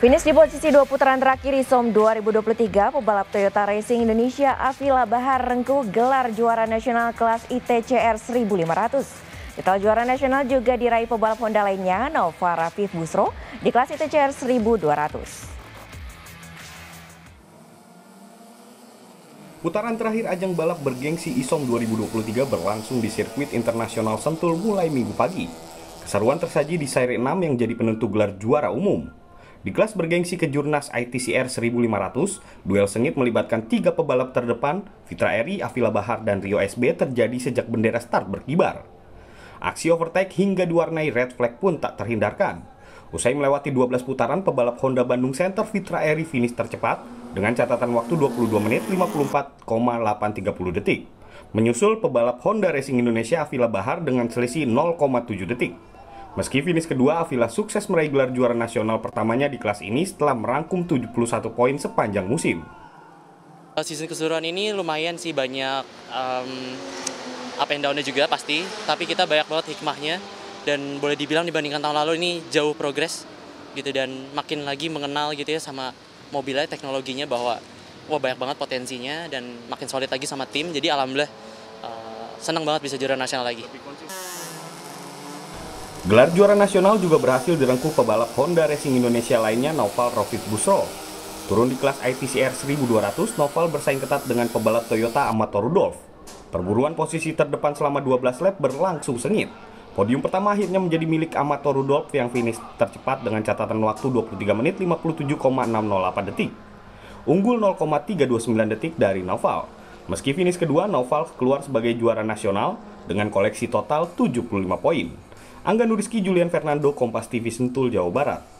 Finish di posisi dua putaran terakhir ISOM 2023, pebalap Toyota Racing Indonesia Avila Bahar Rengku gelar juara nasional kelas ITCR 1500. Total juara nasional juga diraih pebalap Honda lainnya Nova Rafif Busro di kelas ITCR 1200. Putaran terakhir ajang balap bergengsi ISOM 2023 berlangsung di sirkuit internasional Sentul mulai minggu pagi. Keseruan tersaji di seri 6 yang jadi penentu gelar juara umum. Di kelas bergengsi kejurnas ITCR 1500, duel sengit melibatkan tiga pebalap terdepan, Fitra Eri, Avila Bahar, dan Rio SB terjadi sejak bendera start berkibar. Aksi overtake hingga diwarnai red flag pun tak terhindarkan. Usai melewati 12 putaran, pebalap Honda Bandung Center Fitra Eri finish tercepat dengan catatan waktu 22 menit 54,830 detik. Menyusul pebalap Honda Racing Indonesia Avila Bahar dengan selisih 0,7 detik. Meski finish kedua, Avila sukses meraih gelar juara nasional pertamanya di kelas ini setelah merangkum 71 poin sepanjang musim. Eh, season keseluruhan ini lumayan sih banyak um, up and down-nya juga pasti, tapi kita banyak banget hikmahnya dan boleh dibilang dibandingkan tahun lalu ini jauh progres gitu dan makin lagi mengenal gitu ya sama mobilnya teknologinya bahwa wah banyak banget potensinya dan makin solid lagi sama tim jadi alhamdulillah uh, senang banget bisa juara nasional lagi. Gelar juara nasional juga berhasil direngkuh pebalap Honda Racing Indonesia lainnya Noval Rofit Busro. Turun di kelas ITCR 1200, Noval bersaing ketat dengan pebalap Toyota Amato Rudolf. Perburuan posisi terdepan selama 12 lap berlangsung sengit. Podium pertama akhirnya menjadi milik Amato Rudolf yang finish tercepat dengan catatan waktu 23 menit 57,608 detik. Unggul 0,329 detik dari Noval. Meski finish kedua, Noval keluar sebagai juara nasional dengan koleksi total 75 poin. Angga Nuriski Julian Fernando Kompas TV Sentul Jawa Barat